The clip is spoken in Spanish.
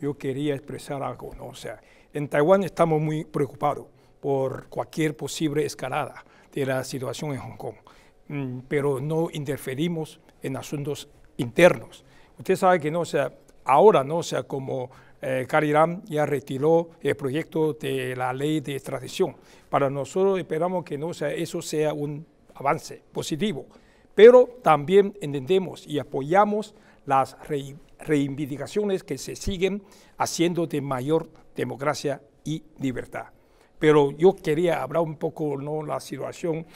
yo quería expresar algo, ¿no? O sea, en Taiwán estamos muy preocupados por cualquier posible escalada de la situación en Hong Kong, mm, pero no interferimos en asuntos internos. Usted sabe que no, sea, ahora, ¿no? sea, como eh, Cariram ya retiró el proyecto de la ley de extradición. Para nosotros esperamos que no, sea, eso sea un avance positivo, pero también entendemos y apoyamos las reivindicaciones reivindicaciones que se siguen haciendo de mayor democracia y libertad. Pero yo quería hablar un poco ¿no? la situación